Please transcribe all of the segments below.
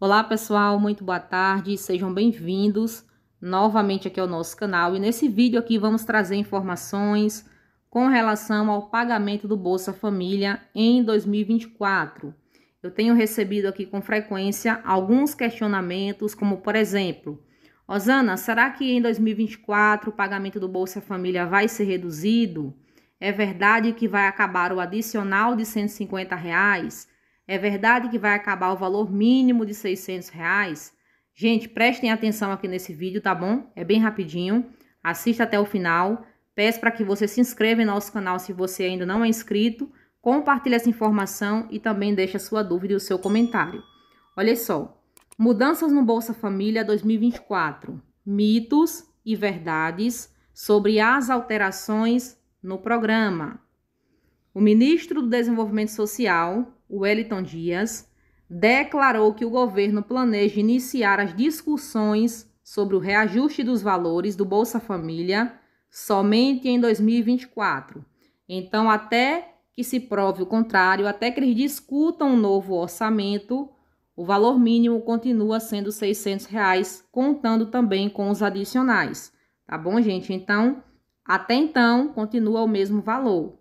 Olá pessoal, muito boa tarde, sejam bem-vindos novamente aqui ao nosso canal e nesse vídeo aqui vamos trazer informações com relação ao pagamento do Bolsa Família em 2024. Eu tenho recebido aqui com frequência alguns questionamentos, como por exemplo, Osana, será que em 2024 o pagamento do Bolsa Família vai ser reduzido? É verdade que vai acabar o adicional de R$ 150 reais? É verdade que vai acabar o valor mínimo de 600 reais? Gente, prestem atenção aqui nesse vídeo, tá bom? É bem rapidinho, assista até o final. Peço para que você se inscreva em nosso canal se você ainda não é inscrito, compartilhe essa informação e também deixe a sua dúvida e o seu comentário. Olha só, mudanças no Bolsa Família 2024, mitos e verdades sobre as alterações no programa. O ministro do Desenvolvimento Social, Wellington Dias, declarou que o governo planeja iniciar as discussões sobre o reajuste dos valores do Bolsa Família somente em 2024. Então, até que se prove o contrário, até que eles discutam um novo orçamento, o valor mínimo continua sendo R$ 600, reais, contando também com os adicionais. Tá bom, gente? Então, até então, continua o mesmo valor.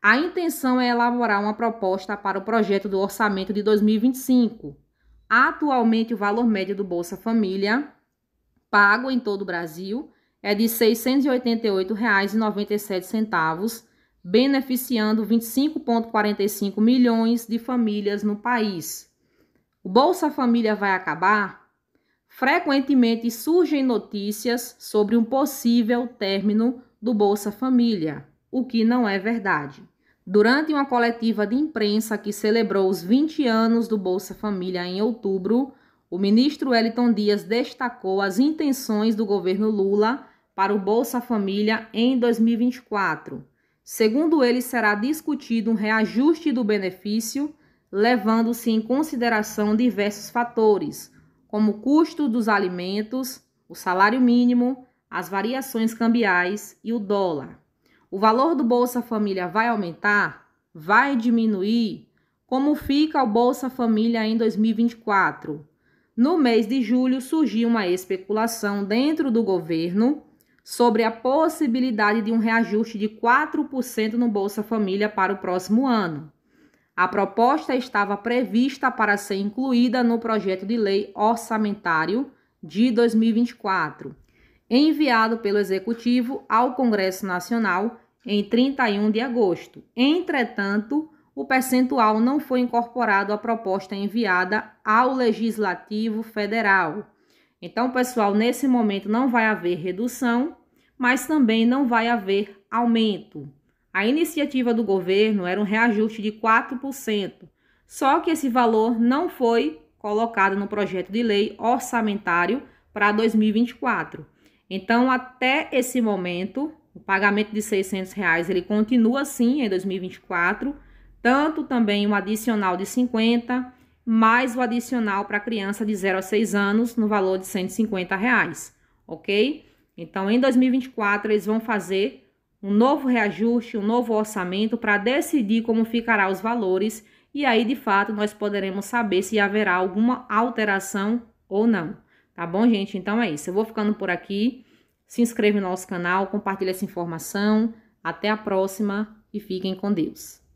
A intenção é elaborar uma proposta para o projeto do orçamento de 2025. Atualmente, o valor médio do Bolsa Família, pago em todo o Brasil, é de R$ 688,97, beneficiando 25,45 milhões de famílias no país. O Bolsa Família vai acabar? Frequentemente surgem notícias sobre um possível término do Bolsa Família o que não é verdade. Durante uma coletiva de imprensa que celebrou os 20 anos do Bolsa Família em outubro, o ministro Wellington Dias destacou as intenções do governo Lula para o Bolsa Família em 2024. Segundo ele, será discutido um reajuste do benefício, levando-se em consideração diversos fatores, como o custo dos alimentos, o salário mínimo, as variações cambiais e o dólar. O valor do Bolsa Família vai aumentar? Vai diminuir? Como fica o Bolsa Família em 2024? No mês de julho surgiu uma especulação dentro do governo sobre a possibilidade de um reajuste de 4% no Bolsa Família para o próximo ano. A proposta estava prevista para ser incluída no projeto de lei orçamentário de 2024 enviado pelo Executivo ao Congresso Nacional em 31 de agosto. Entretanto, o percentual não foi incorporado à proposta enviada ao Legislativo Federal. Então, pessoal, nesse momento não vai haver redução, mas também não vai haver aumento. A iniciativa do governo era um reajuste de 4%, só que esse valor não foi colocado no projeto de lei orçamentário para 2024. Então, até esse momento, o pagamento de 600 reais ele continua assim em 2024, tanto também o um adicional de 50, mais o adicional para criança de 0 a 6 anos no valor de 150 reais, ok? Então, em 2024, eles vão fazer um novo reajuste, um novo orçamento para decidir como ficará os valores e aí de fato nós poderemos saber se haverá alguma alteração ou não. Tá bom, gente? Então é isso. Eu vou ficando por aqui. Se inscreva no nosso canal, compartilhe essa informação. Até a próxima e fiquem com Deus.